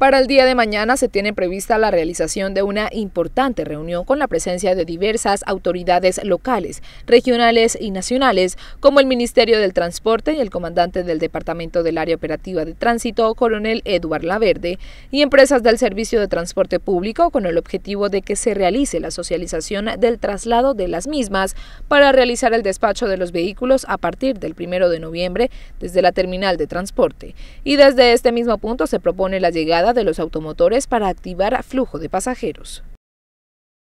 Para el día de mañana se tiene prevista la realización de una importante reunión con la presencia de diversas autoridades locales, regionales y nacionales, como el Ministerio del Transporte y el comandante del Departamento del Área Operativa de Tránsito, coronel Eduard Laverde, y empresas del Servicio de Transporte Público con el objetivo de que se realice la socialización del traslado de las mismas para realizar el despacho de los vehículos a partir del 1 de noviembre desde la terminal de transporte. Y desde este mismo punto se propone la llegada de los automotores para activar flujo de pasajeros.